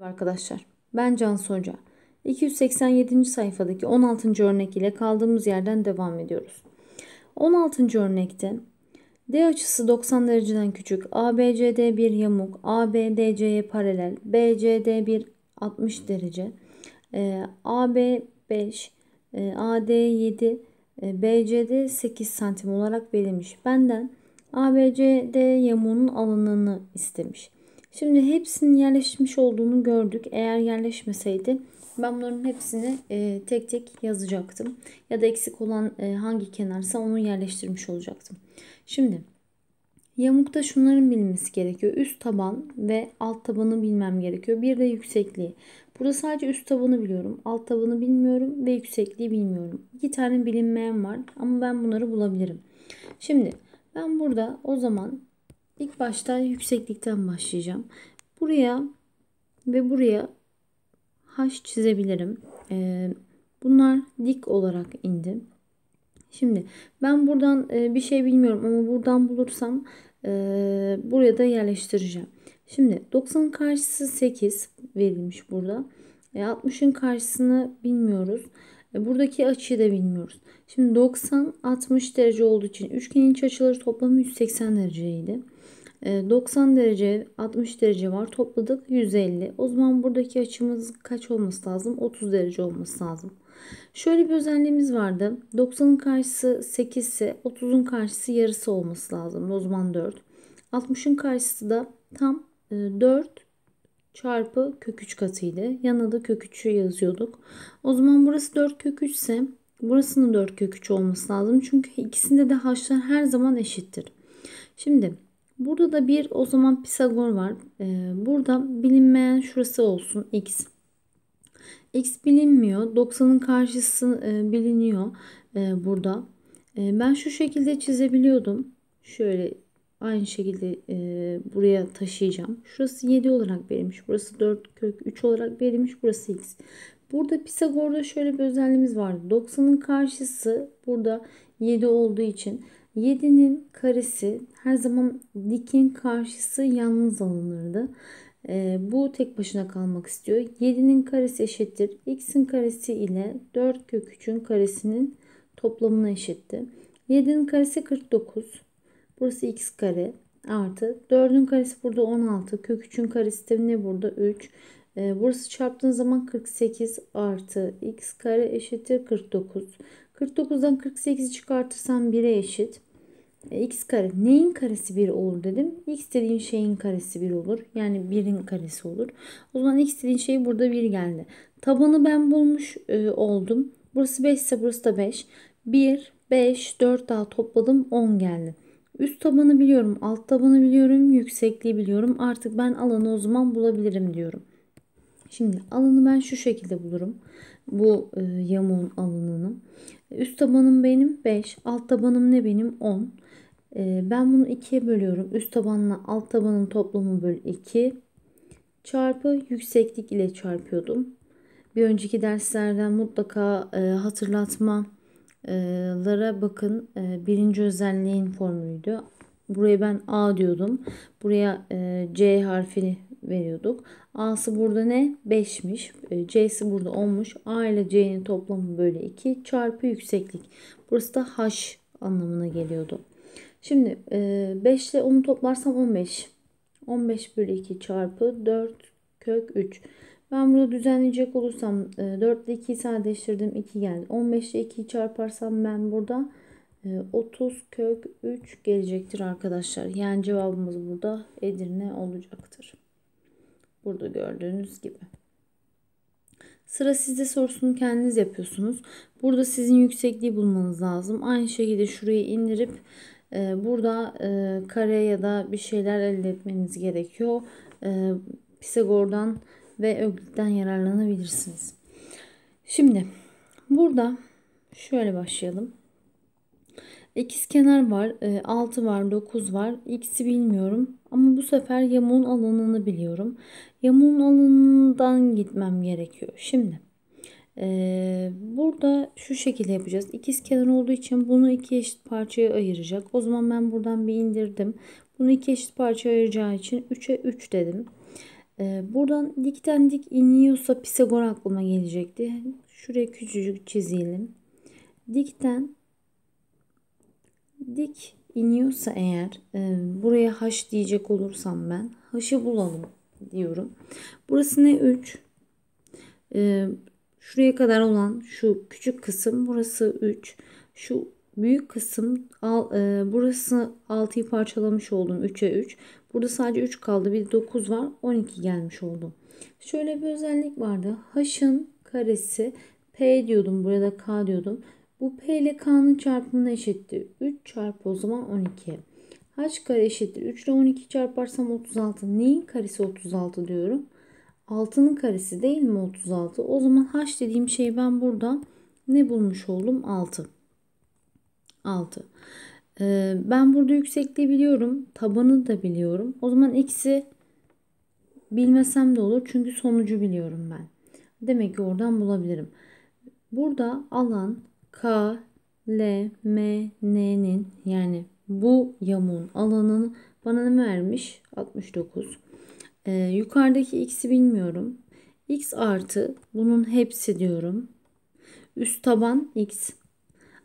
Arkadaşlar ben Can Hoca. 287. sayfadaki 16. örnek ile kaldığımız yerden devam ediyoruz. 16. örnekte D açısı 90 dereceden küçük, ABCD bir yamuk, ABDC'ye paralel, BCD bir 60 derece, AB 5, AD 7, BCD 8 santim olarak verilmiş. Benden ABCD yamuğunun alanını istemiş. Şimdi hepsinin yerleşmiş olduğunu gördük. Eğer yerleşmeseydi ben bunların hepsini e, tek tek yazacaktım. Ya da eksik olan e, hangi kenarsa onu yerleştirmiş olacaktım. Şimdi yamukta şunların bilmesi gerekiyor. Üst taban ve alt tabanı bilmem gerekiyor. Bir de yüksekliği. Burada sadece üst tabanı biliyorum. Alt tabanı bilmiyorum ve yüksekliği bilmiyorum. İki tane bilinmeyen var ama ben bunları bulabilirim. Şimdi ben burada o zaman İlk başta yükseklikten başlayacağım. Buraya ve buraya haş çizebilirim. Ee, bunlar dik olarak indi. Şimdi ben buradan e, bir şey bilmiyorum ama buradan bulursam e, buraya da yerleştireceğim. Şimdi 90 karşısı 8 verilmiş burada. E, 60'ın karşısını bilmiyoruz. E, buradaki açıyı da bilmiyoruz. Şimdi 90 60 derece olduğu için üçgenin iç açıları toplamı 180 dereceydi. 90 ee, derece 60 derece var topladık 150 o zaman buradaki açımız kaç olması lazım 30 derece olması lazım şöyle bir özelliğimiz vardı 90'ın karşısı 8 ise 30'un karşısı yarısı olması lazım o zaman 4 60'ın karşısı da tam 4 e, çarpı kök 3 katıydı yanına da kök 3'ü yazıyorduk o zaman burası 4 kök 3 ise burasının 4 kök 3 olması lazım çünkü ikisinde de haçlar her zaman eşittir şimdi Burada da bir o zaman Pisagor var. Ee, burada bilinmeyen şurası olsun x. x bilinmiyor. 90'ın karşısı e, biliniyor e, burada. E, ben şu şekilde çizebiliyordum. Şöyle aynı şekilde buraya taşıyacağım. Şurası 7 olarak verilmiş. Burası 4 kök 3 olarak verilmiş. Burası x. Burada Pisagor'da şöyle bir özelliğimiz vardı. 90'ın karşısı burada 7 olduğu için 7'nin karesi her zaman dikin karşısı yalnız alınırdı. E, bu tek başına kalmak istiyor. 7'nin karesi eşittir. X'in karesi ile 4 kök 3'ün karesinin toplamına eşitti. 7'nin karesi 49. Burası x kare artı 4'ün karesi burada 16. Kök 3'ün karesi de ne burada? 3. E, ee, burası çarptığın zaman 48 artı x kare eşittir 49. 49'dan 48'i çıkartırsam 1'e eşit. E, x kare. Neyin karesi 1 olur dedim. X dediğin şeyin karesi 1 olur. Yani 1'in karesi olur. O zaman x dediğin şey burada 1 geldi. Tabanı ben bulmuş e, oldum. Burası 5 ise burası da 5. 1, 5, 4 daha topladım 10 geldi. Üst tabanı biliyorum, alt tabanı biliyorum, yüksekliği biliyorum. Artık ben alanı o zaman bulabilirim diyorum. Şimdi alanı ben şu şekilde bulurum. Bu e, yamuğun alanını. Üst tabanım benim 5. Alt tabanım ne benim? 10. Ee, ben bunu 2'ye bölüyorum. Üst tabanla alt tabanın toplamı bölü 2. Çarpı yükseklik ile çarpıyordum. Bir önceki derslerden mutlaka e, hatırlatmalara bakın. E, birinci özelliğin formülüydü. Buraya ben A diyordum. Buraya e, C harfini veriyorduk. A'sı burada ne? 5'miş. E, C'si burada 10'muş. A ile C'nin toplamı böyle 2 çarpı yükseklik. Burası da H anlamına geliyordu. Şimdi 5 e, ile 10'u toplarsam 15. 15 bölü 2 çarpı 4 kök 3. Ben burada düzenleyecek olursam 4 e, ile 2'yi sadeleştirdim 2 geldi. 15 ile 2'yi çarparsam ben burada 30 kök 3 gelecektir arkadaşlar. Yani cevabımız burada Edirne olacaktır. Burada gördüğünüz gibi. Sıra sizde sorusunu kendiniz yapıyorsunuz. Burada sizin yüksekliği bulmanız lazım. Aynı şekilde şurayı indirip e, burada e, kare ya da bir şeyler elde etmeniz gerekiyor. E, Pisagor'dan ve Öglit'ten yararlanabilirsiniz. Şimdi burada şöyle başlayalım. İkiz kenar var, 6 e, var, 9 var. X'i bilmiyorum. Ama bu sefer yamuğun alanını biliyorum. Yamuğun alanından gitmem gerekiyor. Şimdi ee, burada şu şekilde yapacağız. İkiz kenar olduğu için bunu iki eşit parçaya ayıracak. O zaman ben buradan bir indirdim. Bunu iki eşit parçaya ayıracağı için 3'e 3 dedim. Ee, buradan dikten dik iniyorsa Pisagor aklıma gelecekti. Şuraya küçücük çizelim. Dikten dik iniyorsa eğer e, buraya h diyecek olursam ben h'ı bulalım diyorum. Burası ne 3? E, şuraya kadar olan şu küçük kısım burası 3. Şu büyük kısım al, e, burası 6'yı parçalamış oldum 3'e 3. Burada sadece 3 kaldı. Bir 9 var. 12 gelmiş oldu. Şöyle bir özellik vardı. H'ın karesi P diyordum. Burada K diyordum. Bu P ile K'nın çarpımına eşittir. 3 çarpı o zaman 12. H kare eşittir. 3 ile 12 çarparsam 36. Neyin karesi 36 diyorum. 6'nın karesi değil mi 36? O zaman H dediğim şey ben burada ne bulmuş oldum? 6. 6. Ee, ben burada yüksekliği biliyorum. Tabanı da biliyorum. O zaman x'i bilmesem de olur. Çünkü sonucu biliyorum ben. Demek ki oradan bulabilirim. Burada alan K, L, M, N'nin yani bu yamuğun alanını bana ne vermiş? 69. Ee, yukarıdaki x'i bilmiyorum. x artı bunun hepsi diyorum. Üst taban x.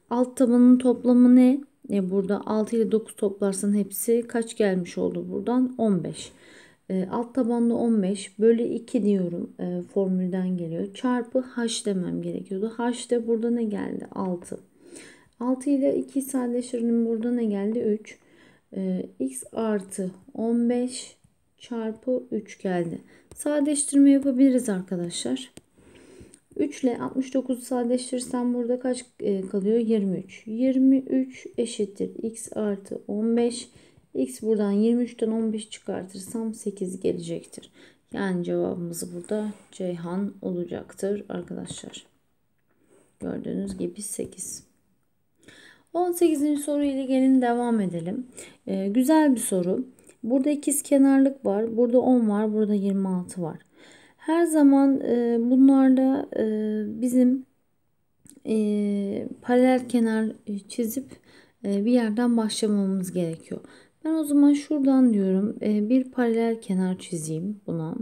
Alt tabanın toplamı ne? E burada 6 ile 9 toplarsan hepsi kaç gelmiş oldu buradan? 15. E, alt tabanda 15 bölü 2 diyorum e, formülden geliyor. Çarpı h demem gerekiyordu. H de burada ne geldi? 6. 6 ile 2 sadeleştirdim. Burada ne geldi? 3. E, x artı 15 çarpı 3 geldi. Sadeleştirme yapabiliriz arkadaşlar. 3 ile 69 sadeleştirirsem burada kaç e, kalıyor? 23. 23 eşittir x artı 15 çarpı X buradan 23'ten 15 çıkartırsam 8 gelecektir. Yani cevabımız burada Ceyhan olacaktır arkadaşlar. Gördüğünüz gibi 8. 18. soru ile gelin devam edelim. Ee, güzel bir soru. Burada ikiz kenarlık var. Burada 10 var. Burada 26 var. Her zaman e, bunlarda e, bizim e, paralel kenar e, çizip e, bir yerden başlamamız gerekiyor. Ben o zaman şuradan diyorum e, bir paralel kenar çizeyim buna.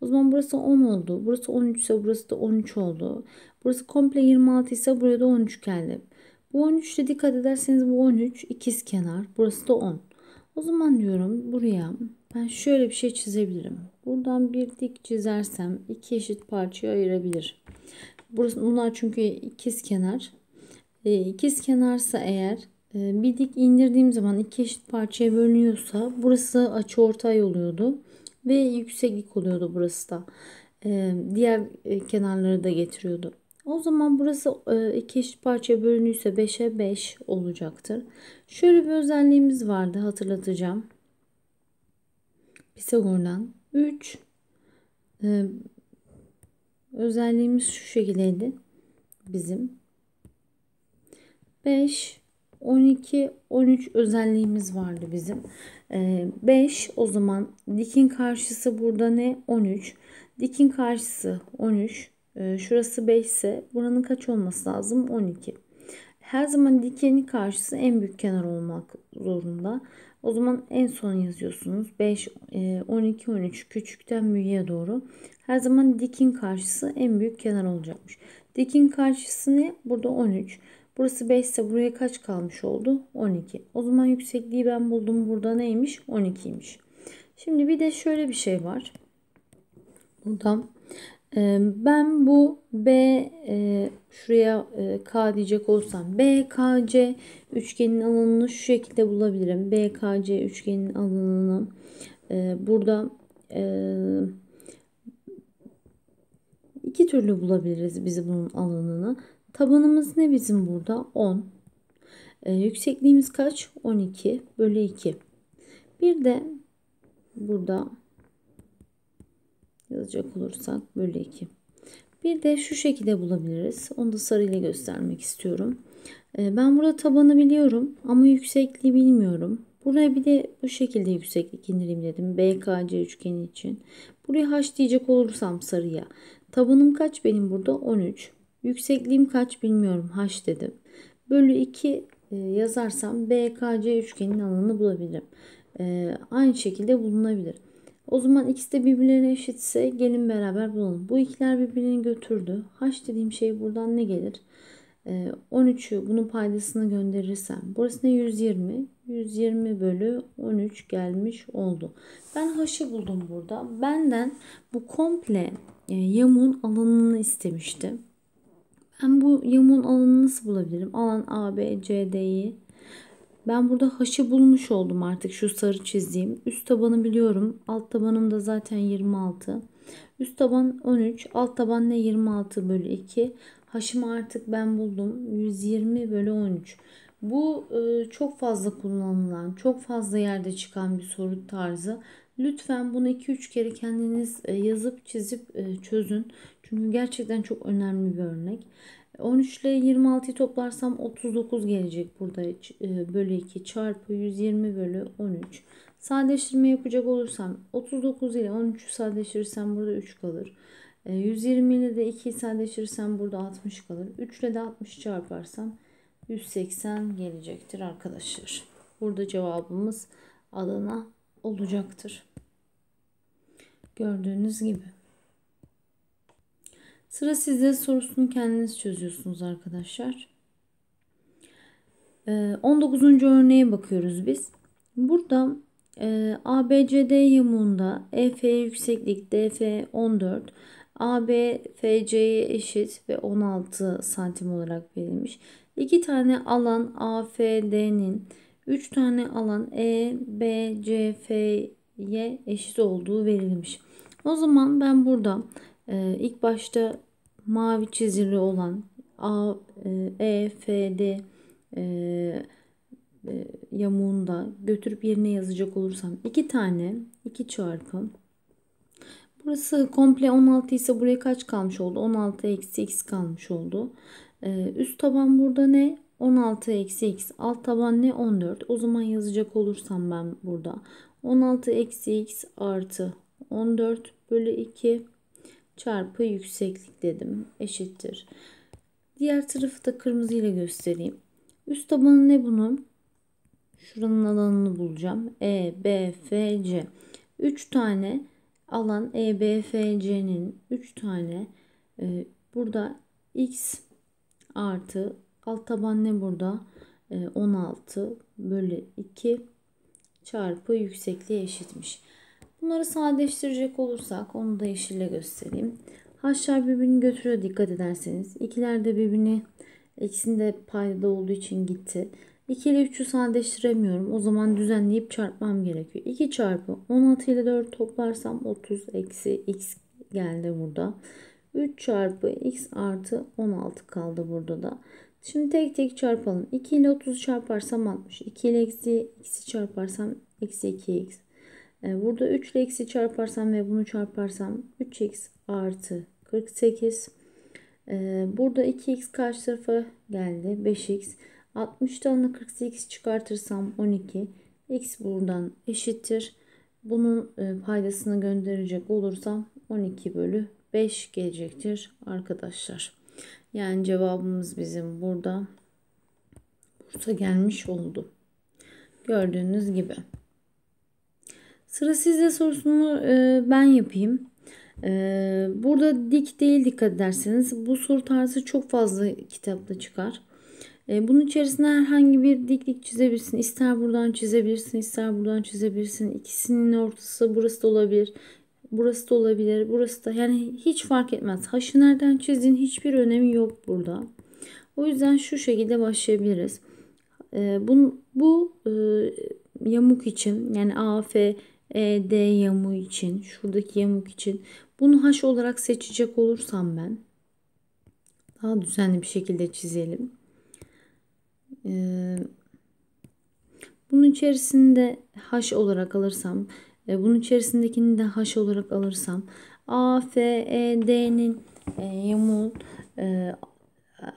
O zaman burası 10 oldu. Burası 13 ise burası da 13 oldu. Burası komple 26 ise buraya da 13 geldi. Bu 13 ile dikkat ederseniz bu 13 ikiz kenar. Burası da 10. O zaman diyorum buraya ben şöyle bir şey çizebilirim. Buradan bir dik çizersem iki eşit parçaya ayırabilir. Burası, bunlar çünkü ikiz kenar. E, ikiz kenarsa eğer ee, bir dik indirdiğim zaman iki eşit parçaya bölünüyorsa burası açı ortay oluyordu. Ve yükseklik oluyordu burası da. Ee, diğer e, kenarları da getiriyordu. O zaman burası e, iki eşit parçaya bölünüyse 5'e 5 olacaktır. Şöyle bir özelliğimiz vardı hatırlatacağım. Pisagor'dan 3 ee, özelliğimiz şu şekildeydi bizim 5 12, 13 özelliğimiz vardı bizim. 5 ee, o zaman dikin karşısı burada ne? 13. Dikin karşısı 13. Ee, şurası 5 ise buranın kaç olması lazım? 12. Her zaman dikenin karşısı en büyük kenar olmak zorunda. O zaman en son yazıyorsunuz. 5, 12, 13 küçükten büyüğe doğru. Her zaman dikin karşısı en büyük kenar olacakmış. Dikin karşısı ne? Burada 13. Burası 5 ise buraya kaç kalmış oldu? 12. O zaman yüksekliği ben buldum. Burada neymiş? 12'ymiş. Şimdi bir de şöyle bir şey var. Buradan e, ben bu B e, şuraya e, K diyecek olsam BKC üçgenin alanını şu şekilde bulabilirim. BKC üçgenin alanını burada iki türlü bulabiliriz biz bunun alanını. Tabanımız ne bizim burada? 10. E, ee, yüksekliğimiz kaç? 12 bölü 2. Bir de burada yazacak olursak bölü 2. Bir de şu şekilde bulabiliriz. Onu da sarıyla göstermek istiyorum. E, ben burada tabanı biliyorum ama yüksekliği bilmiyorum. Buraya bir de bu şekilde yükseklik indirim dedim. BKC üçgeni için. Buraya H diyecek olursam sarıya. Tabanım kaç benim burada? 13. Yüksekliğim kaç bilmiyorum. H dedim. Bölü 2 e, yazarsam BKC üçgenin alanını bulabilirim. E, aynı şekilde bulunabilir. O zaman ikisi de birbirlerine eşitse gelin beraber bulalım. Bu ikiler birbirini götürdü. H dediğim şey buradan ne gelir? 13'ü e, bunun paydasını gönderirsem. Burası ne? 120. 120 bölü 13 gelmiş oldu. Ben haşı buldum burada. Benden bu komple e, yamuğun alanını istemiştim. Hem bu yamuğun alanını nasıl bulabilirim? Alan A, B, C, D'yi. Ben burada haşı bulmuş oldum artık şu sarı çizdiğim. Üst tabanı biliyorum. Alt tabanım da zaten 26. Üst taban 13. Alt taban ne? 26 bölü 2. Haşımı artık ben buldum. 120 bölü 13. Bu e, çok fazla kullanılan, çok fazla yerde çıkan bir soru tarzı. Lütfen bunu 2-3 kere kendiniz e, yazıp çizip e, çözün. Çünkü gerçekten çok önemli bir örnek. 13 ile 26'yı toplarsam 39 gelecek burada e, bölü 2 çarpı 120 bölü 13. Sadeleştirme yapacak olursam 39 ile 13'ü sadeleştirirsem burada 3 kalır. 120 e, ile de 2'yi sadeleştirirsem burada 60 kalır. 3 ile de 60 çarparsam 180 gelecektir arkadaşlar. Burada cevabımız Adana olacaktır. Gördüğünüz gibi. Sıra sizde sorusunu kendiniz çözüyorsunuz arkadaşlar. 19. Ee, örneğe bakıyoruz biz. Burada e, ABCD yamuğunda EF yükseklik DF 14, AB FC'ye eşit ve 16 santim olarak verilmiş. 2 tane alan AFD'nin 3 tane alan EBCF'ye eşit olduğu verilmiş. O zaman ben burada ee, ilk başta mavi çizili olan A, E, e F, D e, e, yamuğunda götürüp yerine yazacak olursam iki tane iki çarpı Burası komple 16 ise buraya kaç kalmış oldu? 16 eksi x kalmış oldu. Ee, üst taban burada ne? 16 eksi x. Alt taban ne? 14. O zaman yazacak olursam ben burada. 16 eksi x artı 14 bölü 2 çarpı yükseklik dedim. Eşittir. Diğer tarafı da kırmızı ile göstereyim. Üst tabanı ne bunun? Şuranın alanını bulacağım. E, B, F, C. 3 tane alan E, B, F, C'nin 3 tane e, burada X artı alt taban ne burada? E, 16 bölü 2 çarpı yüksekliğe eşitmiş. Bunları sadeleştirecek olursak onu da yeşille göstereyim. H'lar birbirini götürüyor dikkat ederseniz. İkiler de birbirini ikisinde payda olduğu için gitti. 2 ile 3'ü sadeleştiremiyorum. O zaman düzenleyip çarpmam gerekiyor. 2 çarpı 16 ile 4 toplarsam 30 eksi x geldi burada. 3 çarpı x artı 16 kaldı burada da. Şimdi tek tek çarpalım. 2 ile 30'u çarparsam 60. 2 ile eksi x'i çarparsam eksi 2x. Ee, burada 3 ile x'i çarparsam ve bunu çarparsam 3x artı 48. Ee, burada 2x karşı tarafa geldi 5x. 60'tan da 48 çıkartırsam 12. x buradan eşittir. Bunun paydasını e, gönderecek olursam 12 bölü 5 gelecektir arkadaşlar. Yani cevabımız bizim burada Bursa gelmiş oldu. Gördüğünüz gibi. Sıra sizde sorusunu e, ben yapayım. E, burada dik değil dikkat ederseniz bu soru tarzı çok fazla kitapta çıkar. E, bunun içerisinde herhangi bir diklik çizebilirsin. İster buradan çizebilirsin, ister buradan çizebilirsin. İkisinin ortası burası da olabilir. Burası da olabilir. Burası da yani hiç fark etmez. Haşı nereden çizdiğin hiçbir önemi yok burada. O yüzden şu şekilde başlayabiliriz. E, bu bu e, yamuk için yani AF e, D yamuğu için, şuradaki yamuk için bunu haş olarak seçecek olursam ben daha düzenli bir şekilde çizelim. E, bunun içerisinde haş olarak alırsam, e, bunun içerisindekini de haş olarak alırsam A, F, E, D'nin e, yamuğun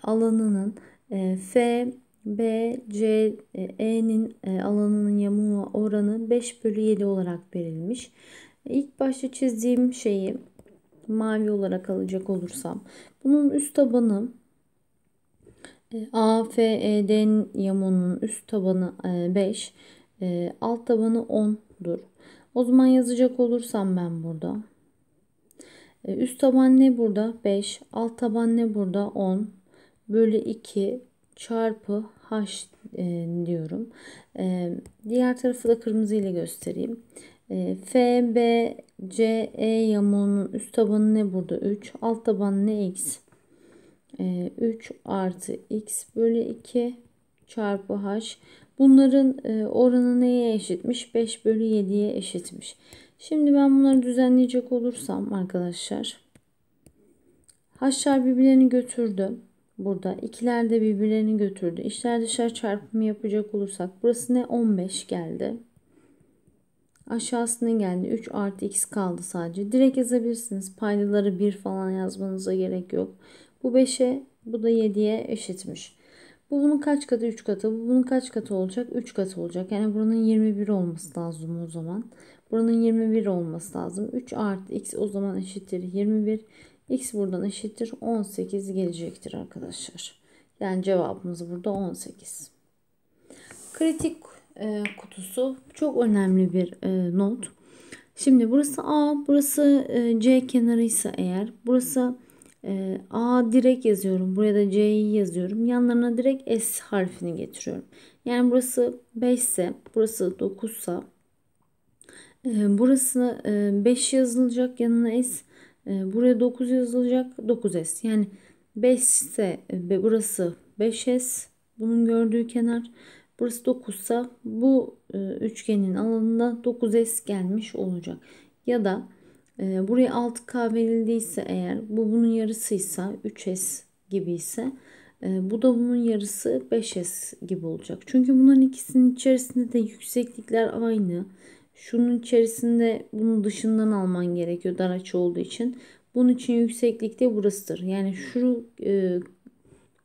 alanının F B, C, e, E'nin e, alanının yamuğu oranı 5 bölü 7 olarak verilmiş. İlk başta çizdiğim şeyi mavi olarak alacak olursam. Bunun üst tabanı e, A, F, E, D'nin üst tabanı 5, alt tabanı 10'dur. O zaman yazacak olursam ben burada. Üst taban ne burada? 5. Alt taban ne burada? 10 bölü 2 çarpı h e, diyorum. E, diğer tarafı da kırmızı ile göstereyim. E, F, B, C, E yamuğunun üst tabanı ne burada? 3. Alt tabanı ne? X. E, 3 artı X bölü 2 çarpı H. Bunların e, oranı neye eşitmiş? 5 bölü 7'ye eşitmiş. Şimdi ben bunları düzenleyecek olursam arkadaşlar. H'lar birbirlerini götürdüm. Burada ikiler de birbirlerini götürdü. İşler dışarı çarpımı yapacak olursak burası ne? 15 geldi. Aşağısına geldi. 3 artı x kaldı sadece. Direkt yazabilirsiniz. Paydaları 1 falan yazmanıza gerek yok. Bu 5'e bu da 7'ye eşitmiş. Bu bunun kaç katı? 3 katı. Bu bunun kaç katı olacak? 3 katı olacak. Yani buranın 21 olması lazım o zaman. Buranın 21 olması lazım. 3 artı x o zaman eşittir 21. X buradan eşittir 18 gelecektir arkadaşlar. Yani cevabımız burada 18. Kritik e, kutusu çok önemli bir e, not. Şimdi burası A, burası e, C kenarıysa eğer, burası e, A direkt yazıyorum. Buraya da C'yi yazıyorum. Yanlarına direkt S harfini getiriyorum. Yani burası 5 ise, burası 9 ise, burası e, 5 e, yazılacak yanına S. Ee, buraya 9 yazılacak. 9S. Yani 5 ise e, burası 5S. Bunun gördüğü kenar. Burası 9 ise bu e, üçgenin alanında 9S gelmiş olacak. Ya da e, buraya 6K verildiyse eğer bu bunun yarısıysa 3S gibi ise bu da bunun yarısı 5S gibi olacak. Çünkü bunların ikisinin içerisinde de yükseklikler aynı. Şunun içerisinde bunu dışından alman gerekiyor dar açı olduğu için. Bunun için yükseklikte burasıdır. Yani şu e,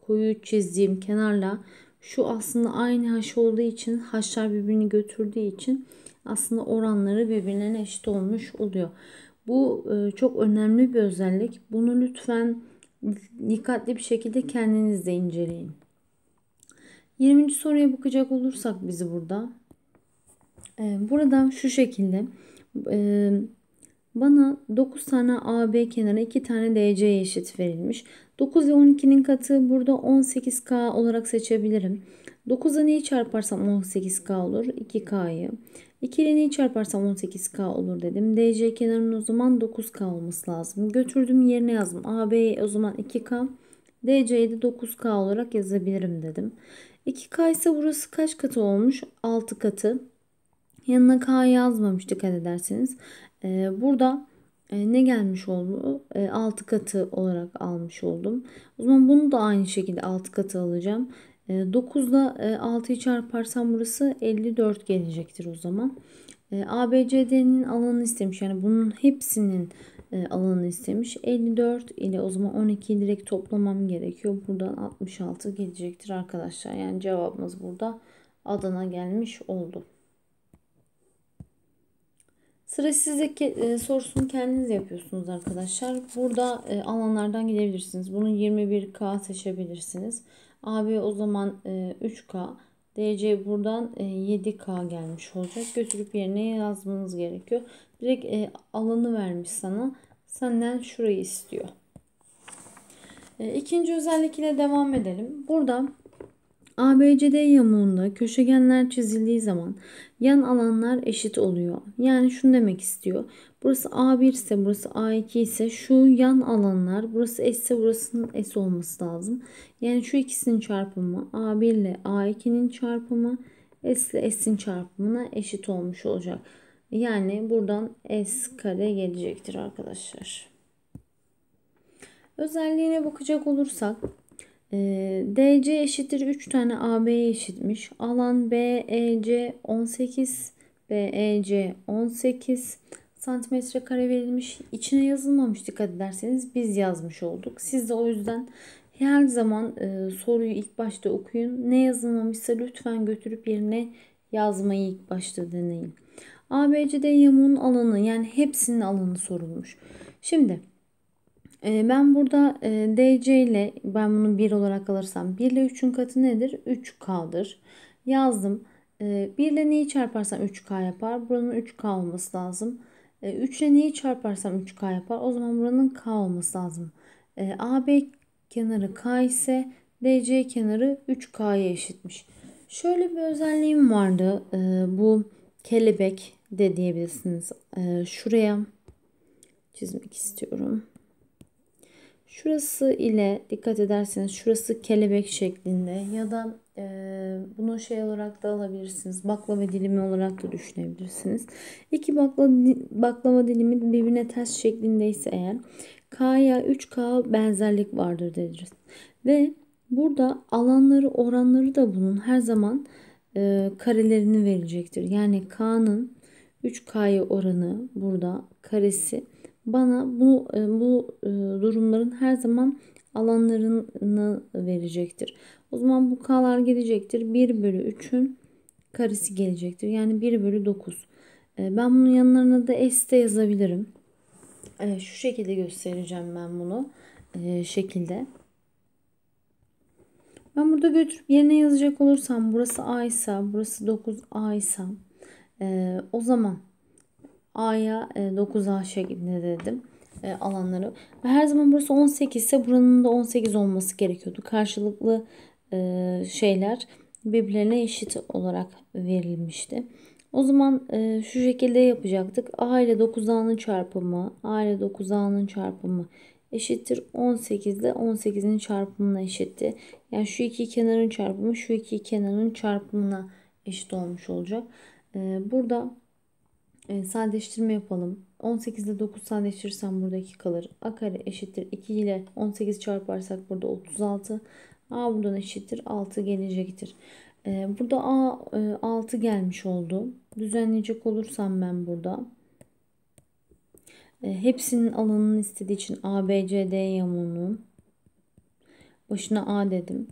koyu çizdiğim kenarla şu aslında aynı haş olduğu için haşlar birbirini götürdüğü için aslında oranları birbirine eşit olmuş oluyor. Bu e, çok önemli bir özellik. Bunu lütfen dikkatli bir şekilde kendiniz de inceleyin. 20. soruya bakacak olursak bizi burada ee, burada şu şekilde e, bana 9 tane AB kenarı 2 tane DC eşit verilmiş. 9 ve 12'nin katı burada 18K olarak seçebilirim. 9'a neyi çarparsam 18K olur? 2K'yı. 2 ile neyi çarparsam 18K olur dedim. DC kenarının o zaman 9K olması lazım. Götürdüm yerine yazdım. AB o zaman 2K. DC'yi de 9K olarak yazabilirim dedim. 2K ise burası kaç katı olmuş? 6 katı. Yanına K yazmamıştık. dikkat ederseniz. Ee, burada e, ne gelmiş oldu? E, 6 katı olarak almış oldum. O zaman bunu da aynı şekilde 6 katı alacağım. E, 9 ile 6'yı çarparsam burası 54 gelecektir o zaman. E, ABCD'nin alanını istemiş. Yani bunun hepsinin e, alanını istemiş. 54 ile o zaman 12 direkt toplamam gerekiyor. Buradan 66 gelecektir arkadaşlar. Yani cevabımız burada Adana gelmiş oldu. Sıra sizdeki e, sorusunu kendiniz yapıyorsunuz arkadaşlar. Burada e, alanlardan gidebilirsiniz. Bunun 21K seçebilirsiniz. AB o zaman e, 3K. DC buradan e, 7K gelmiş olacak. Götürüp yerine yazmanız gerekiyor. Direkt e, alanı vermiş sana. Senden şurayı istiyor. E, ikinci özellik ile devam edelim. Burada ABCD yamuğunda köşegenler çizildiği zaman yan alanlar eşit oluyor. Yani şunu demek istiyor. Burası A1 ise burası A2 ise şu yan alanlar burası S ise burasının S olması lazım. Yani şu ikisinin çarpımı A1 ile A2'nin çarpımı S ile S'in çarpımına eşit olmuş olacak. Yani buradan S kare gelecektir arkadaşlar. Özelliğine bakacak olursak ee, DC eşittir 3 tane AB eşitmiş. Alan BEC 18, BEC 18 santimetre kare verilmiş. İçine yazılmamış dikkat ederseniz biz yazmış olduk. Siz de o yüzden her zaman e, soruyu ilk başta okuyun. Ne yazılmamışsa lütfen götürüp yerine yazmayı ilk başta deneyin. ABC'de yamuğun alanı yani hepsinin alanı sorulmuş. Şimdi ee, ben burada e, DC ile ben bunu 1 olarak alırsam 1 ile 3'ün katı nedir? 3K'dır. Yazdım. 1 ee, ile neyi çarparsam 3K yapar. Buranın 3K olması lazım. 3 ee, ile neyi çarparsam 3K yapar. O zaman buranın K olması lazım. AB kenarı K ise DC kenarı 3K'ya eşitmiş. Şöyle bir özelliğim vardı. Bu kelebek de diyebilirsiniz. Şuraya çizmek istiyorum. Şurası ile dikkat ederseniz şurası kelebek şeklinde ya da e, bunu şey olarak da alabilirsiniz. Baklava dilimi olarak da düşünebilirsiniz. İki bakla, baklava dilimi birbirine ters şeklindeyse eğer K'ya 3K benzerlik vardır deriz. Ve burada alanları oranları da bunun her zaman e, karelerini verecektir. Yani K'nın 3K'ya oranı burada karesi bana bu e, bu e, durumların her zaman alanlarını verecektir. O zaman bu k'lar gelecektir. 1 bölü 3'ün karesi gelecektir. Yani 1 bölü 9. E, ben bunun yanlarına da s de yazabilirim. Şu şekilde göstereceğim ben bunu. Şekilde. Ben burada götürüp yerine yazacak olursam burası a ise burası 9 a ise o zaman A'ya 9 e, gibi ne dedim e, alanları. Ve her zaman burası 18 ise buranın da 18 olması gerekiyordu. Karşılıklı e, şeyler birbirlerine eşit olarak verilmişti. O zaman şu şekilde yapacaktık. A ile 9A'nın çarpımı, A ile 9A'nın çarpımı eşittir 18 ile 18'in çarpımına eşitti. Yani şu iki kenarın çarpımı şu iki kenarın çarpımına eşit olmuş olacak. burada e, sadeleştirme yapalım. 18 ile 9 sadeleştirirsem burada 2 kalır. A kare eşittir 2 ile 18 çarparsak burada 36. A buradan eşittir 6 gelecektir. E, burada A e, 6 gelmiş oldu. Düzenleyecek olursam ben burada e, hepsinin alanını istediği için A, B, C, D yamuğunu başına A dedim.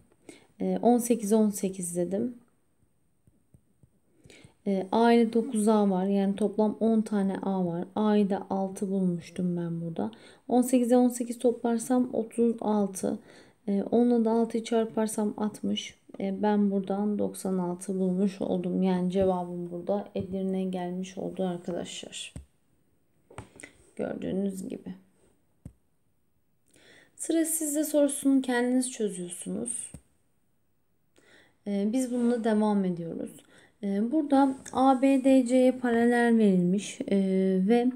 E, 18 18 dedim. Ee, A ile 9A var. Yani toplam 10 tane A var. A'yı da 6 bulmuştum ben burada. 18'e 18 toplarsam 36. 10 ile de 6'yı çarparsam 60. Ee, ben buradan 96 bulmuş oldum. Yani cevabım burada Edirne gelmiş oldu arkadaşlar. Gördüğünüz gibi. Sıra sizde sorusunu kendiniz çözüyorsunuz. Ee, biz bununla devam ediyoruz. Ee, burada ABDC'ye paralel verilmiş e, ve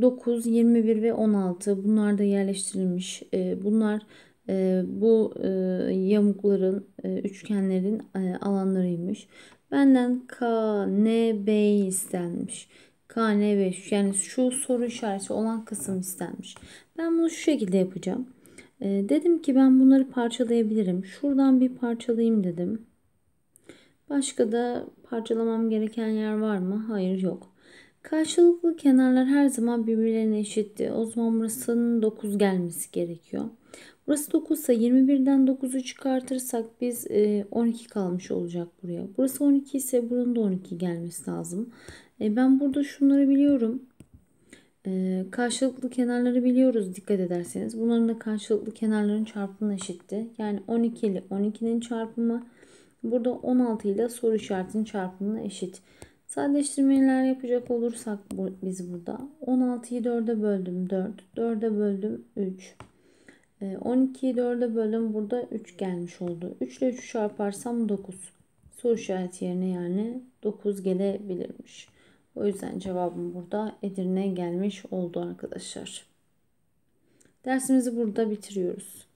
9, 21 ve 16 bunlar da yerleştirilmiş. E, bunlar e, bu yamukların, üçgenlerin alanlarıymış. Benden KNB istenmiş. KNB yani şu soru işareti olan kısım istenmiş. Ben bunu şu şekilde yapacağım. dedim ki ben bunları parçalayabilirim. Şuradan bir parçalayayım dedim. Başka da Parçalamam gereken yer var mı? Hayır yok. Karşılıklı kenarlar her zaman birbirlerine eşitti. O zaman burasının 9 gelmesi gerekiyor. Burası 9 ise 21'den 9'u çıkartırsak biz 12 e, kalmış olacak buraya. Burası 12 ise buranın da 12 gelmesi lazım. E, ben burada şunları biliyorum. E, karşılıklı kenarları biliyoruz dikkat ederseniz. Bunların da karşılıklı kenarların çarpımı eşitti. Yani 12 ile 12'nin çarpımı Burada 16 ile soru işaretinin çarpımına eşit. Sadeleştirmeler yapacak olursak biz burada 16'yı 4'e böldüm 4, 4'e böldüm 3. 12'yi 4'e böldüm burada 3 gelmiş oldu. 3 ile 3 çarparsam 9. Soru işareti yerine yani 9 gelebilirmiş. O yüzden cevabım burada Edirne gelmiş oldu arkadaşlar. Dersimizi burada bitiriyoruz.